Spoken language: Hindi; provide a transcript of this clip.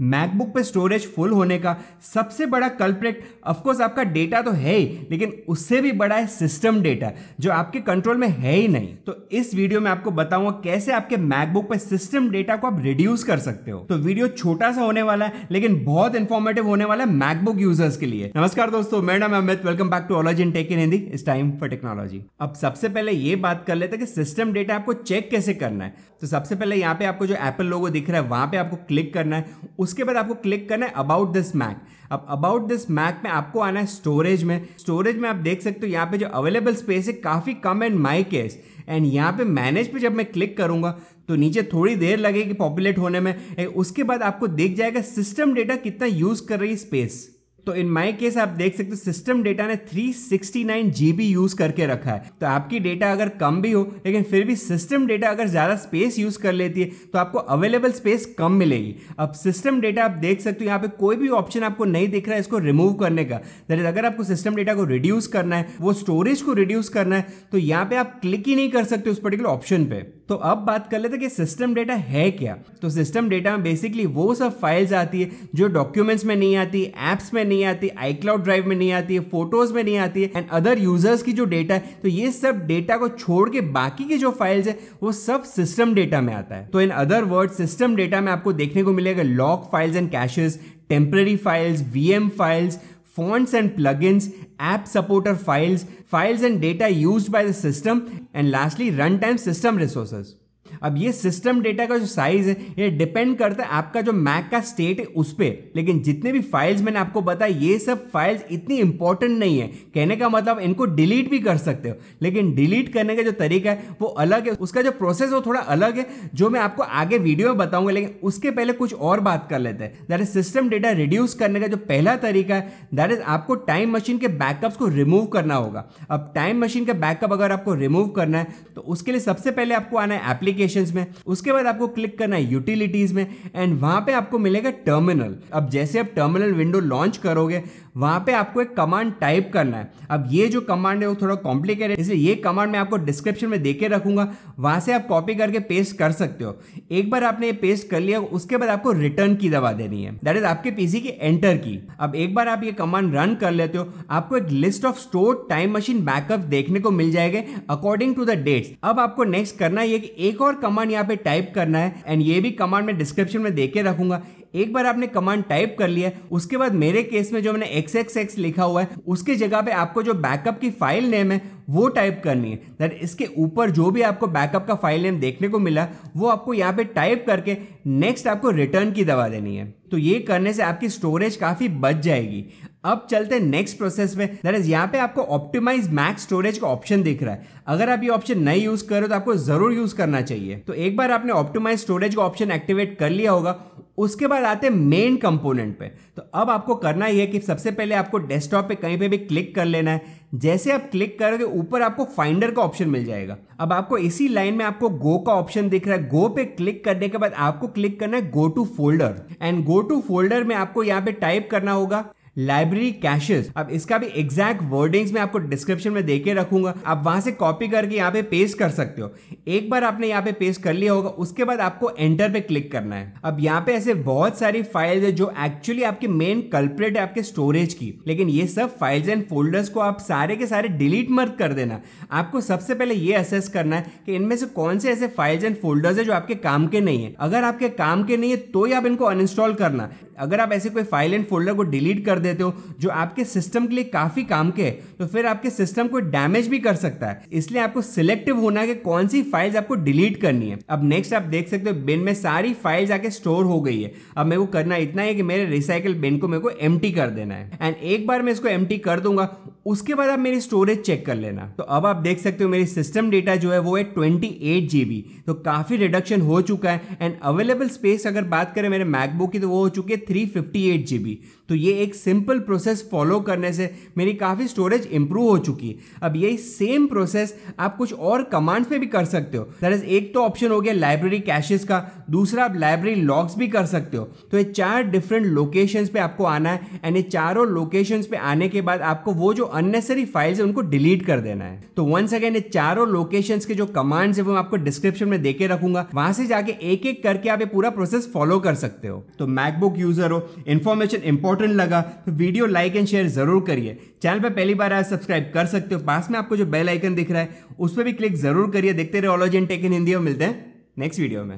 मैकबुक पे स्टोरेज फुल होने का सबसे बड़ा कल्प्रेट ऑफकोर्स आपका डेटा तो है ही लेकिन उससे भी बड़ा है सिस्टम डेटा जो आपके कंट्रोल में है ही नहीं तो इस वीडियो में आपको बताऊंगा कैसे आपके मैकबुक पे सिस्टम डेटा को आप रिड्यूस कर सकते हो तो वीडियो छोटा सा होने वाला है लेकिन बहुत इन्फॉर्मेटिव होने वाला है मैकबुक यूजर्स के लिए नमस्कार दोस्तों मेरा नाम Amit welcome back to allology in tech in Hindi इस टाइम फॉर टेक्नोलॉजी अब सबसे पहले ये बात कर लेते कि सिस्टम डेटा आपको चेक कैसे करना है तो सबसे पहले यहाँ पे आपको जो एप्पल लोगो दिख रहा है वहां पे आपको क्लिक करना है उसके बाद आपको क्लिक करना है अबाउट दिस मैक अब अबाउट दिस मैक में आपको आना है स्टोरेज में स्टोरेज में आप देख सकते हो यहाँ पे जो अवेलेबल स्पेस है काफ़ी कम एंड माई केस एंड यहाँ पे मैनेज पे जब मैं क्लिक करूँगा तो नीचे थोड़ी देर लगेगी पॉपुलेट होने में उसके बाद आपको देख जाएगा सिस्टम डेटा कितना यूज़ कर रही है स्पेस तो इन माई केस आप देख सकते हो सिस्टम डेटा ने 369 जीबी यूज करके रखा है तो आपकी डेटा अगर कम भी हो लेकिन फिर भी सिस्टम डेटा अगर ज़्यादा स्पेस यूज कर लेती है तो आपको अवेलेबल स्पेस कम मिलेगी अब सिस्टम डेटा आप देख सकते हो यहाँ पे कोई भी ऑप्शन आपको नहीं दिख रहा है इसको रिमूव करने का दैट इज अगर आपको सिस्टम डेटा को रिड्यूस करना है वो स्टोरेज को रिड्यूस करना है तो यहाँ पे आप क्लिक ही नहीं कर सकते उस पर्टिकुलर ऑप्शन पर तो अब बात कर लेते कि सिस्टम डेटा है क्या तो सिस्टम डेटा में बेसिकली वो सब फाइल्स आती है जो डॉक्यूमेंट्स में नहीं आती एप्स में नहीं आती आई ड्राइव में नहीं आती है फोटोज में नहीं आती है एंड अदर यूजर्स की जो डेटा है तो ये सब डेटा को छोड़ के बाकी की जो फाइल्स है वो सब सिस्टम डेटा में आता है तो in other word system data में आपको देखने को मिलेगा lock files and caches temporary files VM files fonts and plugins app supporter files, files and data used by the system, and lastly runtime system resources. अब ये सिस्टम डेटा का जो साइज है ये डिपेंड करता है आपका जो मैक का स्टेट है उस पर लेकिन जितने भी फाइल्स मैंने आपको बताया ये सब फाइल्स इतनी इंपॉर्टेंट नहीं है कहने का मतलब इनको डिलीट भी कर सकते हो लेकिन डिलीट करने का जो तरीका है वो अलग है उसका जो प्रोसेस वो थोड़ा अलग है जो मैं आपको आगे वीडियो में बताऊंगा लेकिन उसके पहले कुछ और बात कर लेते हैं that is system data reduce करने का जो पहला तरीका है दैट इज आपको टाइम मशीन के बैकअप्स को रिमूव करना होगा अब टाइम मशीन का बैकअप अगर आपको रिमूव करना है तो उसके लिए सबसे पहले आपको आना है एप्लीकेशन एप्लीकेशंस में उसके बाद आपको क्लिक करना है यूटिलिटीज में एंड वहां पे आपको मिलेगा टर्मिनल अब जैसे आप टर्मिनल विंडो लॉन्च करोगे वहां पे आपको एक कमांड टाइप करना है अब ये जो कमांड है वो थोड़ा कॉम्प्लिकेटेड इसलिए ये कमांड मैं आपको डिस्क्रिप्शन में देके रखूंगा वहां से आप कॉपी करके पेस्ट कर सकते हो एक बार आपने ये पेस्ट कर लिया उसके बाद आपको रिटर्न की दबा देनी है दैट इज आपके पीसी की एंटर की अब एक बार आप ये कमांड रन कर लेते हो आपको एक list of store time machine backup देखने को मिल जाएगा अकॉर्डिंग टू द डेट्स अब आपको नेक्स्ट करना है एक और कमांड यहाँ पे टाइप करना है एंड ये भी कमांड मैं डिस्क्रिप्शन में देके रखूंगा एक बार आपने कमांड टाइप कर लिया उसके बाद मेरे केस में जो मैंने एक्स एक्स एक्स लिखा हुआ है उसके जगह पे आपको जो बैकअप की फाइल नेम है वो टाइप करनी है दैट इसके ऊपर जो भी आपको बैकअप का फाइल नेम देखने को मिला वो आपको यहाँ पे टाइप करके नेक्स्ट आपको रिटर्न की दवा देनी है तो ये करने से आपकी स्टोरेज काफ़ी बच जाएगी अब चलते नेक्स्ट प्रोसेस में दैट इज यहाँ पे आपको ऑप्टिमाइज मैक्स स्टोरेज का ऑप्शन दिख रहा है अगर आप ये ऑप्शन नहीं यूज कर रहे हो तो आपको जरूर यूज करना चाहिए तो एक बार आपने ऑप्टिमाइज स्टोरेज का ऑप्शन एक्टिवेट कर लिया होगा उसके बाद आते हैं मेन कंपोनेंट पे तो अब आपको करना यह है कि सबसे पहले आपको डेस्कटॉप पे कहीं पे भी क्लिक कर लेना है जैसे आप क्लिक करोगे तो ऊपर आपको फाइंडर का ऑप्शन मिल जाएगा अब आपको इसी लाइन में आपको गो का ऑप्शन दिख रहा है गो पे क्लिक करने के बाद आपको क्लिक करना है go to folder and go to folder में आपको यहाँ पे टाइप करना होगा लाइब्रेरी कैशेज अब इसका भी एग्जैक्ट वर्डिंग्स में आपको डिस्क्रिप्शन में देके रखूंगा आप वहां से कॉपी करके यहाँ पे पेस्ट कर सकते हो एक बार आपने यहाँ पे पेस्ट कर लिया होगा उसके बाद आपको एंटर पे क्लिक करना है अब यहाँ पे ऐसे बहुत सारी फाइल्स है जो एक्चुअली आपके मेन कल्परेट है आपके स्टोरेज की लेकिन ये सब फाइल्स एंड फोल्डर्स को आप सारे के सारे डिलीट मत कर देना आपको सबसे पहले ये असेस करना है कि इनमें से कौन से ऐसे फाइल्स एंड फोल्डर्स है जो आपके काम के नहीं है अगर आपके काम के नहीं है तो ही आप इनको अनइंस्टॉल करना अगर आप ऐसे कोई फाइल एंड फोल्डर को डिलीट कर देते हो जो आपके सिस्टम के लिए काफ़ी काम के है तो फिर आपके सिस्टम को डैमेज भी कर सकता है इसलिए आपको सिलेक्टिव होना है कि कौन सी फाइल्स आपको डिलीट करनी है अब नेक्स्ट आप देख सकते हो बिन में सारी फाइल्स आके स्टोर हो गई है अब मेरे को करना इतना है कि मेरे रिसाइकल बिन को मेरे को एम कर देना है एंड एक बार मैं इसको एम कर दूंगा उसके बाद आप मेरी स्टोरेज चेक कर लेना तो अब आप देख सकते हो मेरी सिस्टम डेटा जो है वो है ट्वेंटी एट तो काफ़ी रिडक्शन हो चुका है एंड अवेलेबल स्पेस अगर बात करें मेरे मैकबुक की तो वो हो चुकी है three fifty eight G B तो ये एक सिंपल प्रोसेस फॉलो करने से मेरी काफ़ी स्टोरेज इंप्रूव हो चुकी है अब यही सेम प्रोसेस आप कुछ और कमांड्स में भी कर सकते हो इज एक तो ऑप्शन हो गया लाइब्रेरी कैशेस का दूसरा आप लाइब्रेरी लॉग्स भी कर सकते हो तो ये चार डिफरेंट लोकेशंस पे आपको आना है एंड ये चारों लोकेशंस पे आने के बाद आपको वो जो अननेसरी फाइल्स है उनको डिलीट कर देना है तो वंस अगेन ये चारों लोकेशंस के जो कमांड्स है वो मैं आपको डिस्क्रिप्शन में देके रखूंगा वहां से जाके एक एक करके आप ये पूरा प्रोसेस फॉलो कर सकते हो तो मैकबुक यूजर हो इन्फॉर्मेशन इंपॉर्ट इंपॉर्टेंट लगा तो वीडियो लाइक एंड शेयर जरूर करिए चैनल पर पहली बार आज सब्सक्राइब कर सकते हो पास में आपको जो बेल आइकन दिख रहा है उस पर भी क्लिक जरूर करिए देखते रहे एंड टेक इन हिंदी में मिलते हैं नेक्स्ट वीडियो में